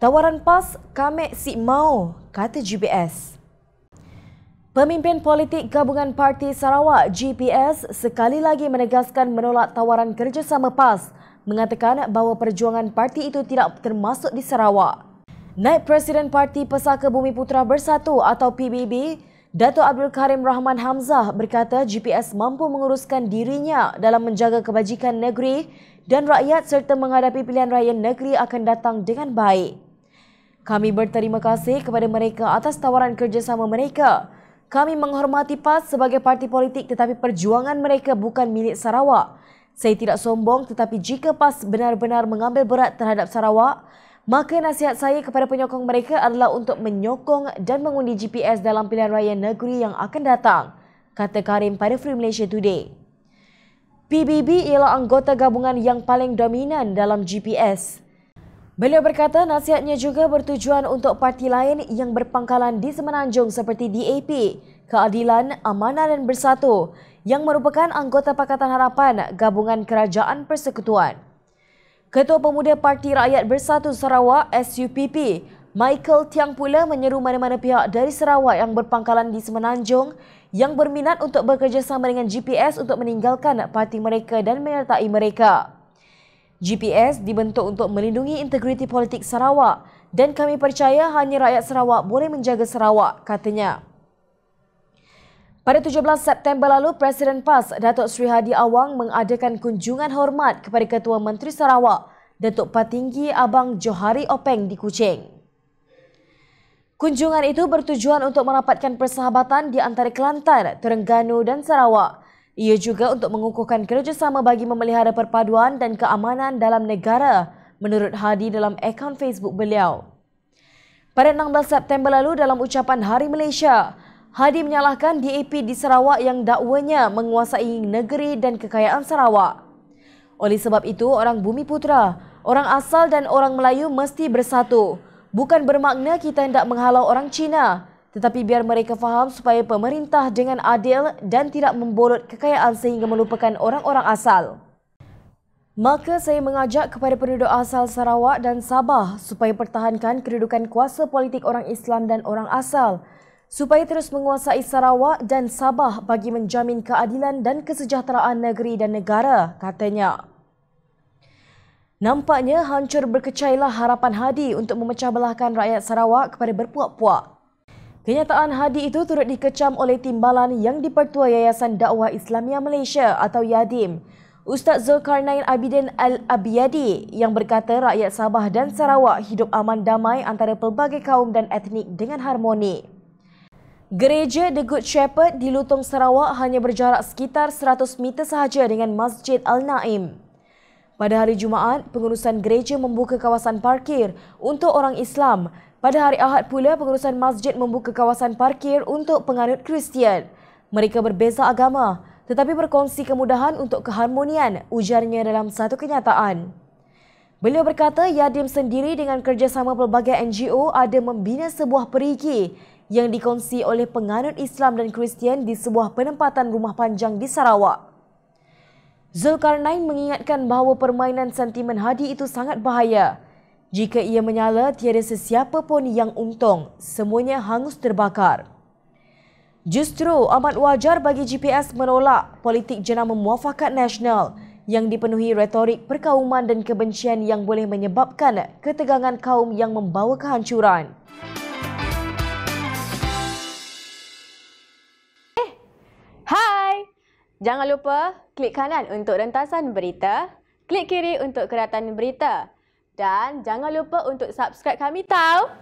Tawaran PAS kami si mau, kata GPS. Pemimpin politik Gabungan Parti Sarawak GPS sekali lagi menegaskan menolak tawaran kerjasama PAS, mengatakan bahawa perjuangan parti itu tidak termasuk di Sarawak. Naib Presiden Parti Pesaka Bumi Putra Bersatu atau PBB, Dato' Abdul Karim Rahman Hamzah berkata GPS mampu menguruskan dirinya dalam menjaga kebajikan negeri dan rakyat serta menghadapi pilihan raya negeri akan datang dengan baik. Kami berterima kasih kepada mereka atas tawaran kerjasama mereka. Kami menghormati PAS sebagai parti politik tetapi perjuangan mereka bukan milik Sarawak. Saya tidak sombong tetapi jika PAS benar-benar mengambil berat terhadap Sarawak, maka nasihat saya kepada penyokong mereka adalah untuk menyokong dan mengundi GPS dalam pilihan raya negeri yang akan datang, kata Karim pada Free Malaysia Today. PBB ialah anggota gabungan yang paling dominan dalam GPS. Beliau berkata nasihatnya juga bertujuan untuk parti lain yang berpangkalan di Semenanjung seperti DAP, Keadilan, Amanah dan Bersatu yang merupakan anggota Pakatan Harapan Gabungan Kerajaan Persekutuan. Ketua Pemuda Parti Rakyat Bersatu Sarawak SUPP, Michael Tiang pula menyeru mana-mana pihak dari Sarawak yang berpangkalan di Semenanjung yang berminat untuk bekerjasama dengan GPS untuk meninggalkan parti mereka dan menyertai mereka. GPS dibentuk untuk melindungi integriti politik Sarawak dan kami percaya hanya rakyat Sarawak boleh menjaga Sarawak, katanya. Pada 17 September lalu, Presiden PAS Datuk Sri Hadi Awang mengadakan kunjungan hormat kepada Ketua Menteri Sarawak, Datuk Patinggi Abang Johari Openg di Kuching. Kunjungan itu bertujuan untuk merapatkan persahabatan di antara Kelantan, Terengganu dan Sarawak. Ia juga untuk mengukuhkan kerjasama bagi memelihara perpaduan dan keamanan dalam negara menurut Hadi dalam akaun Facebook beliau. Pada 16 September lalu dalam ucapan Hari Malaysia, Hadi menyalahkan DAP di Sarawak yang dakwanya menguasai negeri dan kekayaan Sarawak. Oleh sebab itu, orang bumi putra, orang asal dan orang Melayu mesti bersatu. Bukan bermakna kita hendak menghalau orang Cina, tetapi biar mereka faham supaya pemerintah dengan adil dan tidak membolot kekayaan sehingga melupakan orang-orang asal. Maka saya mengajak kepada penduduk asal Sarawak dan Sabah supaya pertahankan kedudukan kuasa politik orang Islam dan orang asal supaya terus menguasai Sarawak dan Sabah bagi menjamin keadilan dan kesejahteraan negeri dan negara, katanya. Nampaknya hancur berkecailah harapan Hadi untuk memecah belahkan rakyat Sarawak kepada berpuak-puak. Kenyataan Hadi itu turut dikecam oleh timbalan yang dipertua Yayasan Dakwah Islamia Malaysia atau YADIM. Ustaz Zulkarnain Abidin Al-Abiyadi yang berkata rakyat Sabah dan Sarawak hidup aman damai antara pelbagai kaum dan etnik dengan harmoni. Gereja The Good Shepherd di Lutong Sarawak hanya berjarak sekitar 100 meter sahaja dengan Masjid Al-Naim. Pada hari Jumaat, pengurusan gereja membuka kawasan parkir untuk orang Islam pada hari Ahad pula, pengurusan masjid membuka kawasan parkir untuk penganut Kristian. Mereka berbeza agama tetapi berkongsi kemudahan untuk keharmonian, ujarnya dalam satu kenyataan. Beliau berkata Yadim sendiri dengan kerjasama pelbagai NGO ada membina sebuah perigi yang dikongsi oleh penganut Islam dan Kristian di sebuah penempatan rumah panjang di Sarawak. Zulkarnain mengingatkan bahawa permainan sentimen hadi itu sangat bahaya. Jika ia menyala, tiada sesiapa pun yang untung. Semuanya hangus terbakar. Justru amat wajar bagi GPS menolak politik jenama muafakat nasional yang dipenuhi retorik perkauman dan kebencian yang boleh menyebabkan ketegangan kaum yang membawa kehancuran. Hai! Jangan lupa klik kanan untuk rentasan berita, klik kiri untuk keratan berita. Dan jangan lupa untuk subscribe kami tau.